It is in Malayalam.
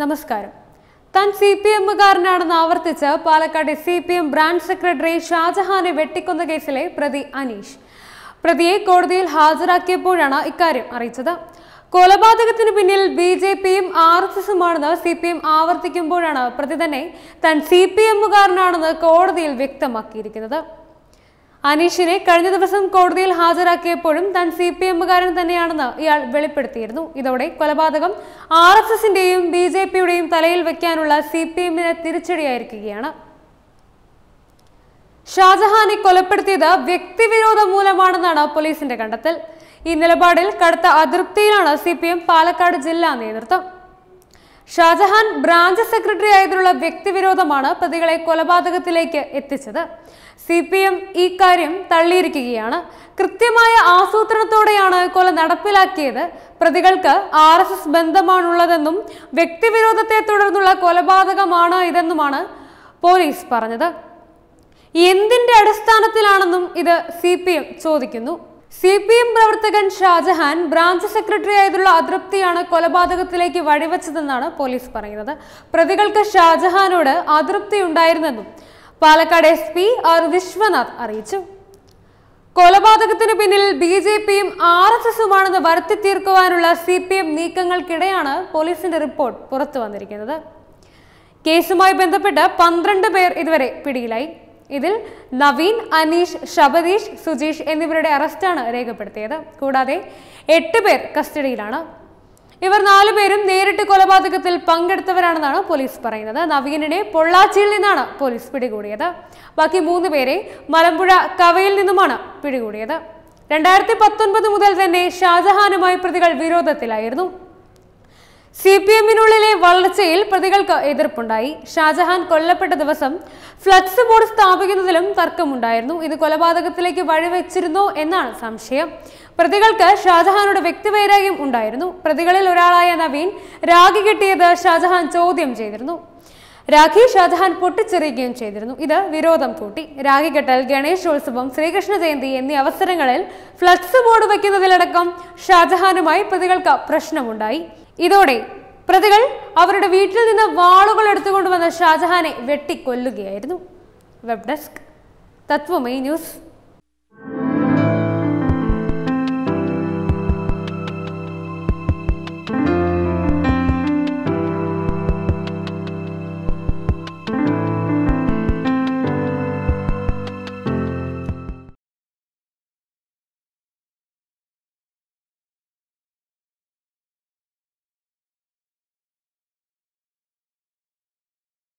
നമസ്കാരം താൻ സി പി എമ്മുകാരനാണെന്ന് ആവർത്തിച്ച് Palakkad C P M branch secretary ഷാജഹാനെ വെട്ടിക്കൊന്ന കേസിലെ പ്രതി അനീഷ് പ്രതിയെ കോടതിയിൽ ഹാജരാക്കിയപ്പോഴാണ് ഇക്കാര്യം അറിയിച്ചത് കൊലപാതകത്തിന് പിന്നിൽ ബി ജെ പിയും ആർ എസ് എസുമാണെന്ന് സി പി എം ആവർത്തിക്കുമ്പോഴാണ് പ്രതി തന്നെ താൻ സി പി എമ്മുകാരനാണെന്ന് കോടതിയിൽ വ്യക്തമാക്കിയിരിക്കുന്നത് അനീഷിനെ കഴിഞ്ഞ ദിവസം കോടതിയിൽ ഹാജരാക്കിയപ്പോഴും താൻ സി പി എമ്മുകാരൻ തന്നെയാണെന്ന് ഇയാൾ വെളിപ്പെടുത്തിയിരുന്നു ഇതോടെ കൊലപാതകം ആർ എസ് എസിന്റെയും ബി ജെ പിയുടെയും തലയിൽ വെക്കാനുള്ള സി പി എമ്മിന് തിരിച്ചടിയായിരിക്കുകയാണ് ഷാജഹാനെ കൊലപ്പെടുത്തിയത് വ്യക്തിവിരോധം മൂലമാണെന്നാണ് പോലീസിന്റെ കണ്ടെത്തൽ ഈ നിലപാടിൽ കടുത്ത അതൃപ്തിയിലാണ് സി പി എം പാലക്കാട് ജില്ലാ നേതൃത്വം ഷാജഹാൻ ബ്രാഞ്ച് സെക്രട്ടറി ആയതിലുള്ള വ്യക്തിവിരോധമാണ് പ്രതികളെ കൊലപാതകത്തിലേക്ക് എത്തിച്ചത് സി പി എം ഇക്കാര്യം തള്ളിയിരിക്കുകയാണ് കൃത്യമായ ആസൂത്രണത്തോടെയാണ് കൊല നടപ്പിലാക്കിയത് പ്രതികൾക്ക് ആർ എസ് എസ് ബന്ധമാണുള്ളതെന്നും വ്യക്തിവിരോധത്തെ തുടർന്നുള്ള കൊലപാതകമാണ് ഇതെന്നുമാണ് പോലീസ് പറഞ്ഞത് എന്തിന്റെ അടിസ്ഥാനത്തിലാണെന്നും ഇത് സി പി എം ചോദിക്കുന്നു സി പി എം പ്രവർത്തകൻ ഷാജഹാൻ ബ്രാഞ്ച് സെക്രട്ടറി ആയതുള്ള അതൃപ്തിയാണ് കൊലപാതകത്തിലേക്ക് വഴിവെച്ചതെന്നാണ് പോലീസ് പറയുന്നത് പ്രതികൾക്ക് ഷാജഹാനോട് അതൃപ്തി ഉണ്ടായിരുന്നെന്നും Palakkad S P R Viswanath അറിയിച്ചു കൊലപാതകത്തിന് പിന്നിൽ ബി ജെ പിയും ആർ എസ് എസുമാണെന്ന് വരുത്തി തീർക്കുവാനുള്ള സി പി എം നീക്കങ്ങൾക്കിടെയാണ് പോലീസിന്റെ റിപ്പോർട്ട് പുറത്തു വന്നിരിക്കുന്നത് കേസുമായി ബന്ധപ്പെട്ട് പന്ത്രണ്ട് പേർ ഇതുവരെ പിടിയിലായി ഇതിൽ നവീൻ അനീഷ് ശബരീഷ് സുജീഷ് എന്നിവരുടെ അറസ്റ്റാണ് രേഖപ്പെടുത്തിയത് കൂടാതെ എട്ട് പേർ കസ്റ്റഡിയിലാണ് ഇവർ നാലുപേരും നേരിട്ട് കൊലപാതകത്തിൽ പങ്കെടുത്തവരാണെന്നാണ് പോലീസ് പറയുന്നത് നവീനെ പൊള്ളാച്ചിയിൽ നിന്നാണ് പോലീസ് പിടികൂടിയത് ബാക്കി മൂന്ന് പേരെ മലമ്പുഴ കവയിൽ നിന്നുമാണ് പിടികൂടിയത് രണ്ടായിരത്തി പത്തൊൻപത് മുതൽ തന്നെ ഷാജഹാനുമായി പ്രതികൾ വിരോധത്തിലായിരുന്നു സി പി എമ്മിനുള്ളിലെ വളർച്ചയിൽ പ്രതികൾക്ക് എതിർപ്പുണ്ടായി ഷാജഹാൻ കൊല്ലപ്പെട്ട ദിവസം ഫ്ലക്സ് ബോർഡ് സ്ഥാപിക്കുന്നതിലും തർക്കമുണ്ടായിരുന്നു ഇത് കൊലപാതകത്തിലേക്ക് വഴിവെച്ചിരുന്നോ എന്നാണ് സംശയം പ്രതികൾക്ക് ഷാജഹാനോട് വ്യക്തിവൈരാഗ്യം ഉണ്ടായിരുന്നു പ്രതികളിൽ ഒരാളായ നവീൻ രാഗി കെട്ടിയത് ഷാജഹാൻ ചോദ്യം ചെയ്തിരുന്നു രാഖി ഷാജഹാൻ പൊട്ടിച്ചെറിയുകയും ചെയ്തിരുന്നു ഇത് വിരോധം കൂട്ടി കെട്ടൽ ഗണേശോത്സവം ശ്രീകൃഷ്ണ ജയന്തി എന്നീ അവസരങ്ങളിൽ ഫ്ലക്സ് ബോർഡ് വയ്ക്കുന്നതിലടക്കം ഷാജഹാനുമായി പ്രതികൾക്ക് പ്രശ്നമുണ്ടായി ഇതോടെ പ്രതികൾ അവരുടെ വീട്ടിൽ നിന്ന് വാളുകൾ എടുത്തുകൊണ്ടുവന്ന ഷാജഹാനെ വെട്ടിക്കൊല്ലുകയായിരുന്നു വെബ് ഡെസ്ക് തത്വമേ ന്യൂസ്